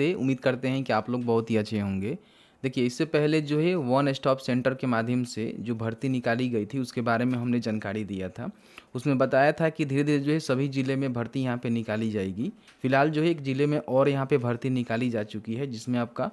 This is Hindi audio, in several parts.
नमस्ते उम्मीद करते हैं कि आप लोग बहुत ही अच्छे होंगे देखिए इससे पहले जो है वन स्टॉप सेंटर के माध्यम से जो भर्ती निकाली गई थी उसके बारे में हमने जानकारी दिया था उसमें बताया था कि धीरे धीरे जो है सभी ज़िले में भर्ती यहाँ पे निकाली जाएगी फिलहाल जो है एक ज़िले में और यहाँ पे भर्ती निकाली जा चुकी है जिसमें आपका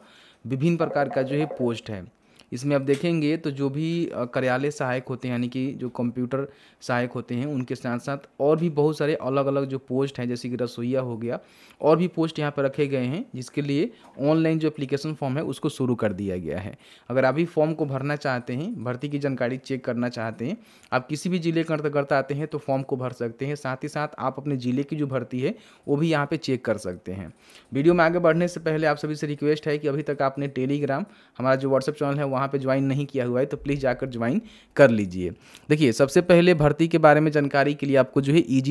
विभिन्न प्रकार का जो है पोस्ट है इसमें आप देखेंगे तो जो भी कार्यालय सहायक होते हैं यानी कि जो कंप्यूटर सहायक होते हैं उनके साथ साथ और भी बहुत सारे अलग अलग जो पोस्ट हैं जैसे कि रसोईया हो गया और भी पोस्ट यहाँ पर रखे गए हैं जिसके लिए ऑनलाइन जो एप्लीकेशन फॉर्म है उसको शुरू कर दिया गया है अगर आप भी फॉर्म को भरना चाहते हैं भर्ती की जानकारी चेक करना चाहते हैं आप किसी भी ज़िले के अंतर्गत आते हैं तो फॉर्म को भर सकते हैं साथ ही साथ आप अपने ज़िले की जो भर्ती है वो भी यहाँ पर चेक कर सकते हैं वीडियो में आगे बढ़ने से पहले आप सभी से रिक्वेस्ट है कि अभी तक आपने टेलीग्राम हमारा जो व्हाट्सअप चैनल है वहाँ पर ज्वाइन नहीं किया हुआ है तो प्लीज़ जाकर ज्वाइन कर लीजिए देखिए सबसे पहले भर्ती के बारे में जानकारी के लिए आपको जो है ई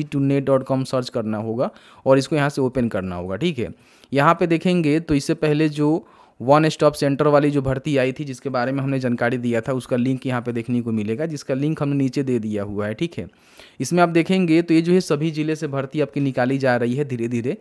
सर्च करना होगा और इसको यहाँ से ओपन करना होगा ठीक है यहाँ पर देखेंगे तो इससे पहले जो वन स्टॉप सेंटर वाली जो भर्ती आई थी जिसके बारे में हमने जानकारी दिया था उसका लिंक यहाँ पे देखने को मिलेगा जिसका लिंक हमने नीचे दे दिया हुआ है ठीक है इसमें आप देखेंगे तो ये जो है सभी ज़िले से भर्ती आपकी निकाली जा रही है धीरे धीरे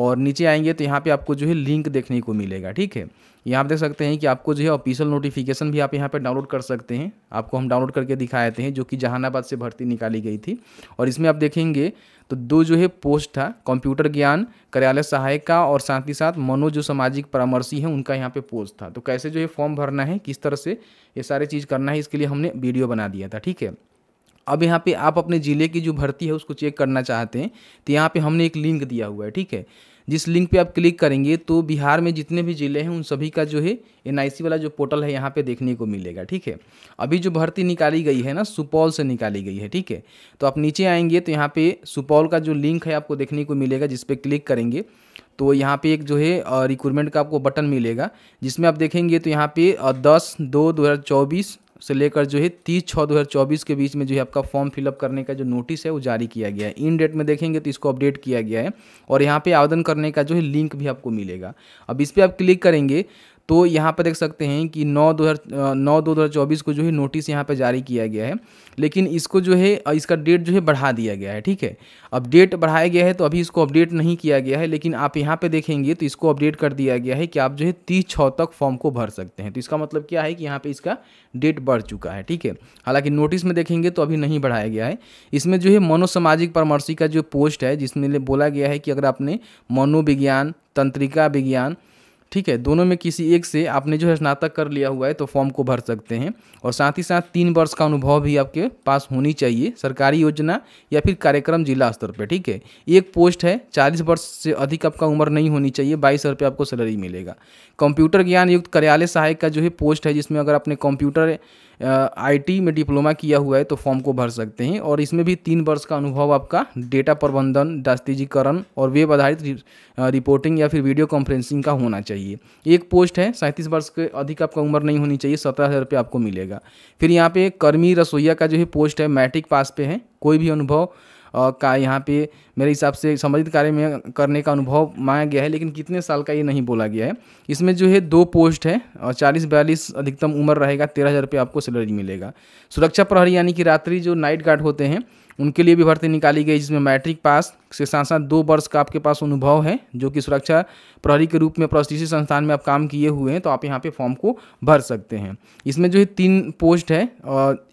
और नीचे आएंगे तो यहाँ पर आपको जो है लिंक देखने को मिलेगा ठीक है यहाँ आप देख सकते हैं कि आपको जो है ऑफिशियल नोटिफिकेशन भी आप यहाँ पर डाउनलोड कर सकते हैं आपको हम डाउनलोड करके दिखा हैं जो कि जहानाबाद से भर्ती निकाली गई थी और इसमें आप देखेंगे तो दो जो है पोस्ट था कंप्यूटर ज्ञान कार्यालय सहायक का और साथ ही साथ मनोज जो सामाजिक परामर्शी है उनका यहाँ पे पोज था तो कैसे जो ये फॉर्म भरना है किस तरह से ये सारे चीज़ करना है इसके लिए हमने वीडियो बना दिया था ठीक है अब यहाँ पे आप अपने ज़िले की जो भर्ती है उसको चेक करना चाहते हैं तो यहाँ पे हमने एक लिंक दिया हुआ है ठीक है जिस लिंक पे आप क्लिक करेंगे तो बिहार में जितने भी ज़िले हैं उन सभी का जो है एन वाला जो पोर्टल है यहाँ पे देखने को मिलेगा ठीक है अभी जो भर्ती निकाली गई है ना सुपौल से निकाली गई है ठीक है तो आप नीचे आएंगे तो यहाँ पे सुपौल का जो लिंक है आपको देखने को मिलेगा जिस पर क्लिक करेंगे तो यहाँ पे एक जो है रिक्रूटमेंट का आपको बटन मिलेगा जिसमें आप देखेंगे तो यहाँ पे दस दो दो हज़ार चौबीस से लेकर जो है तीस छः दो हज़ार चौबीस के बीच में जो है आपका फॉर्म फिलअप करने का जो नोटिस है वो जारी किया गया है इन डेट में देखेंगे तो इसको अपडेट किया गया है और यहाँ पे आवेदन करने का जो है लिंक भी आपको मिलेगा अब इस पर आप क्लिक करेंगे तो यहाँ पर देख सकते हैं कि नौ दो हज़ार नौ दो हज़ार चौबीस को जो है नोटिस यहाँ पर जारी किया गया है लेकिन इसको जो है इसका डेट जो है बढ़ा दिया गया है ठीक है अब डेट बढ़ाया गया है तो अभी इसको अपडेट नहीं किया गया है लेकिन आप यहाँ पर देखेंगे तो इसको अपडेट कर दिया गया है कि आप जो है तीस छः तक फॉर्म को भर सकते हैं तो इसका मतलब क्या है कि यहाँ पर इसका डेट बढ़ चुका है ठीक है हालाँकि नोटिस में देखेंगे तो अभी नहीं बढ़ाया गया है इसमें जो है मनोसामाजिक परामर्शी का जो पोस्ट है जिसमें बोला गया है कि अगर आपने मनोविज्ञान तंत्रिका विज्ञान ठीक है दोनों में किसी एक से आपने जो है स्नातक कर लिया हुआ है तो फॉर्म को भर सकते हैं और साथ ही साथ तीन वर्ष का अनुभव भी आपके पास होनी चाहिए सरकारी योजना या फिर कार्यक्रम जिला स्तर पर ठीक है एक पोस्ट है चालीस वर्ष से अधिक आपका उम्र नहीं होनी चाहिए बाईस रुपये आपको सैलरी मिलेगा कंप्यूटर ज्ञान युक्त कार्यालय सहायक का जो है पोस्ट है जिसमें अगर आपने कंप्यूटर आईटी में डिप्लोमा किया हुआ है तो फॉर्म को भर सकते हैं और इसमें भी तीन वर्ष का अनुभव आपका डेटा प्रबंधन दस्तीजीकरण और वेब आधारित रिपोर्टिंग या फिर वीडियो कॉन्फ्रेंसिंग का होना चाहिए एक पोस्ट है सैंतीस वर्ष के अधिक आपका उम्र नहीं होनी चाहिए सत्रह हज़ार रुपये आपको मिलेगा फिर यहाँ पे कर्मी रसोईया का जो है पोस्ट है मैट्रिक पास पे है कोई भी अनुभव का यहाँ पे मेरे हिसाब से संबंधित कार्य में करने का अनुभव मांगा गया है लेकिन कितने साल का ये नहीं बोला गया है इसमें जो है दो पोस्ट है और चालीस बयालीस अधिकतम उम्र रहेगा तेरह हज़ार आपको सैलरी मिलेगा सुरक्षा प्रहरी यानी कि रात्रि जो नाइट गार्ड होते हैं उनके लिए भी भर्ती निकाली गई जिसमें मैट्रिक पास के साथ साथ दो वर्ष का आपके पास अनुभव है जो कि सुरक्षा प्रहरी के रूप में प्रशिक्षण संस्थान में आप काम किए हुए हैं तो आप यहाँ पे फॉर्म को भर सकते हैं इसमें जो है तीन पोस्ट है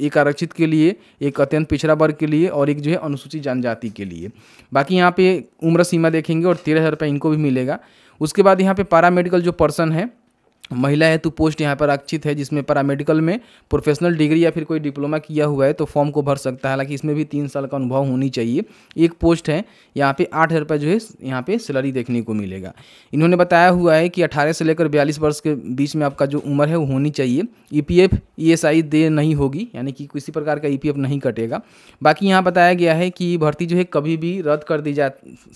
एक आरक्षित के लिए एक अत्यंत पिछड़ा वर्ग के लिए और एक जो है अनुसूचित जनजाति के लिए बाकी यहाँ पे उम्र सीमा देखेंगे और तेरह हज़ार इनको भी मिलेगा उसके बाद यहाँ पे पारा मेडिकल जो पर्सन है महिला हेतु पोस्ट यहाँ पर आरक्षित है जिसमें पैरामेडिकल में प्रोफेशनल डिग्री या फिर कोई डिप्लोमा किया हुआ है तो फॉर्म को भर सकता है हालांकि इसमें भी तीन साल का अनुभव होनी चाहिए एक पोस्ट है यहाँ पे आठ हज़ार रुपये जो है यहाँ पे सैलरी देखने को मिलेगा इन्होंने बताया हुआ है कि अठारह से लेकर बयालीस वर्ष के बीच में आपका जो उम्र है वो होनी चाहिए E P F E S I नहीं होगी यानी कि किसी प्रकार का ई पी एफ नहीं कटेगा बाकी यहाँ बताया गया है कि भर्ती जो है कभी भी रद्द कर दी जा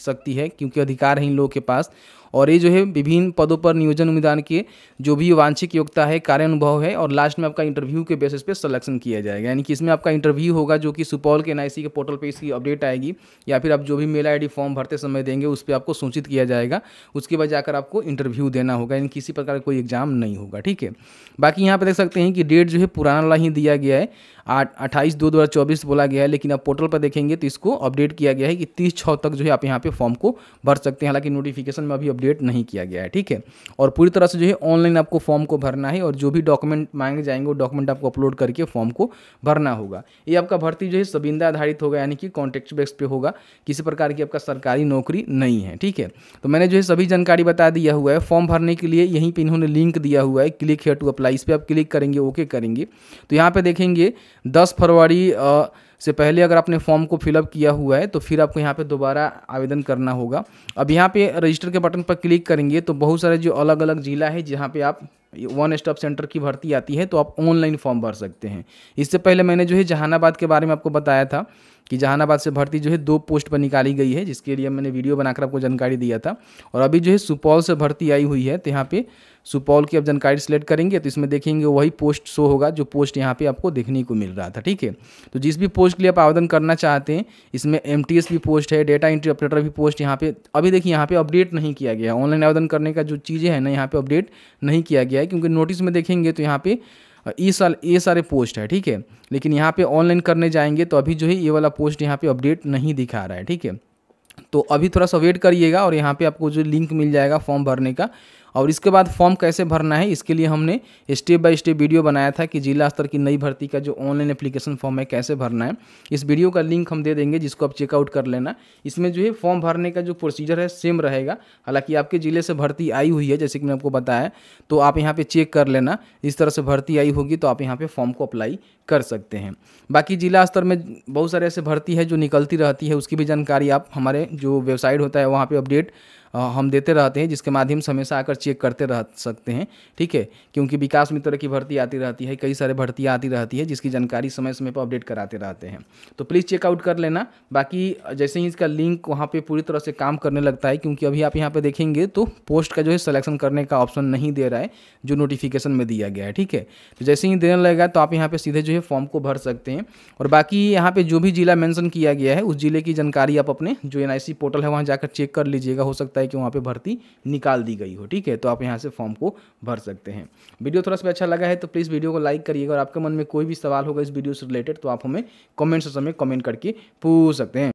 सकती है क्योंकि अधिकार है इन लोगों के पास और ये जो है विभिन्न पदों पर नियोजन उम्मीदवार के जो भी वांछिक योग्यता है कार्य अनुभव है और लास्ट में आपका इंटरव्यू के बेसिस पे सिलेक्शन किया जाएगा यानी कि इसमें आपका इंटरव्यू होगा जो कि सुपौल के एन के पोर्टल पर इसकी अपडेट आएगी या फिर आप जो भी मेल आई फॉर्म भरते समय देंगे उस पर आपको सूचित किया जाएगा उसके बाद जाकर आपको इंटरव्यू देना होगा यानी किसी प्रकार का कोई एग्जाम नहीं होगा ठीक है बाकी यहाँ पर देख सकते हैं कि डेट जो है पुराना वाला ही दिया गया है आठ अट्ठाईस दो दो बोला गया है लेकिन आप पोर्टल पर देखेंगे तो इसको अपडेट किया गया है कि तीस छः तक जो है आप यहाँ पर फॉर्म को भर सकते हैं हालांकि नोटिफिकेशन में अभी अपडेट नहीं किया गया है ठीक है और पूरी तरह से जो है ऑनलाइन ऑनलाइन आपको फॉर्म को भरना है और जो भी डॉक्यूमेंट मांगे जाएंगे वो डॉक्यूमेंट आपको अपलोड करके फॉर्म को भरना होगा ये आपका भर्ती जो है सबिंदा आधारित होगा यानी कि कॉन्ट्रैक्ट बेस पे होगा किसी प्रकार की आपका सरकारी नौकरी नहीं है ठीक है तो मैंने जो है सभी जानकारी बता दिया हुआ है फॉर्म भरने के लिए यहीं पर इन्होंने लिंक दिया हुआ है क्लिक हेयर टू अप्लाई इस पर आप क्लिक करेंगे ओके करेंगे तो यहाँ पर देखेंगे दस फरवरी से पहले अगर आपने फॉर्म को फिलअप किया हुआ है तो फिर आपको यहाँ पर दोबारा आवेदन करना होगा अब यहाँ पर रजिस्टर के बटन पर क्लिक करेंगे तो बहुत सारे जो अलग अलग ज़िला है जहाँ पर आप वन स्टॉप सेंटर की भर्ती आती है तो आप ऑनलाइन फॉर्म भर सकते हैं इससे पहले मैंने जो है जहानाबाद के बारे में आपको बताया था कि जहानाबाद से भर्ती जो है दो पोस्ट पर निकाली गई है जिसके लिए मैंने वीडियो बनाकर आपको जानकारी दिया था और अभी जो है सुपौल से भर्ती आई हुई है तो यहाँ पे सुपौल की आप जानकारी सेलेक्ट करेंगे तो इसमें देखेंगे वही पोस्ट शो होगा जो पोस्ट यहाँ पे आपको देखने को मिल रहा था ठीक है तो जिस भी पोस्ट के लिए आप आवेदन करना चाहते हैं इसमें एम भी पोस्ट है डेटा एंट्री ऑपरेटर भी पोस्ट यहाँ पर अभी देखिए यहाँ पर अपडेट नहीं किया गया ऑनलाइन आवेदन करने का जो चीज़ें हैं ना यहाँ पर अपडेट नहीं किया गया है क्योंकि नोटिस में देखेंगे तो यहाँ पे ये साल ये सारे पोस्ट है ठीक है लेकिन यहाँ पे ऑनलाइन करने जाएंगे तो अभी जो है ये वाला पोस्ट यहाँ पे अपडेट नहीं दिखा रहा है ठीक है तो अभी थोड़ा सा वेट करिएगा और यहाँ पे आपको जो लिंक मिल जाएगा फॉर्म भरने का और इसके बाद फॉर्म कैसे भरना है इसके लिए हमने स्टेप बाय स्टेप वीडियो बनाया था कि जिला स्तर की नई भर्ती का जो ऑनलाइन एप्लीकेशन फॉर्म है कैसे भरना है इस वीडियो का लिंक हम दे देंगे जिसको आप चेकआउट कर लेना इसमें जो है फॉर्म भरने का जो प्रोसीजर है सेम रहेगा हालांकि आपके ज़िले से भर्ती आई हुई है जैसे कि मैंने आपको बताया तो आप यहाँ पर चेक कर लेना इस तरह से भर्ती आई होगी तो आप यहाँ पर फॉर्म को अप्लाई कर सकते हैं बाकी जिला स्तर में बहुत सारे ऐसे भर्ती है जो निकलती रहती है उसकी भी जानकारी आप हमारे जो वेबसाइट होता है वहाँ पर अपडेट हम देते रहते हैं जिसके माध्यम से हमेशा आकर चेक करते रह सकते हैं ठीक है क्योंकि विकास मित्र की भर्ती आती रहती है कई सारे भर्तियाँ आती रहती है जिसकी जानकारी समय समय पर अपडेट कराते रहते हैं तो प्लीज़ चेकआउट कर लेना बाकी जैसे ही इसका लिंक वहाँ पर पूरी तरह से काम करने लगता है क्योंकि अभी आप यहाँ पर देखेंगे तो पोस्ट का जो है सलेक्शन करने का ऑप्शन नहीं दे रहा है जो नोटिफिकेशन में दिया गया है ठीक है तो जैसे ही देने लगेगा तो आप यहाँ पर सीधे जो है फॉर्म को भर सकते हैं और बाकी यहाँ पर जो भी जिला मैंसन किया गया है उस जिले की जानकारी आप अपने जो एन पोर्टल है वहाँ जाकर चेक कर लीजिएगा हो सकता है है कि वहाँ पर भर्ती निकाल दी गई हो ठीक है तो आप यहाँ से फॉर्म को भर सकते हैं वीडियो थोड़ा सा अच्छा लगा है तो प्लीज़ वीडियो को लाइक करिएगा और आपके मन में कोई भी सवाल होगा इस वीडियो से रिलेटेड तो आप हमें कमेंट्स सेक्शन में कमेंट करके पूछ सकते हैं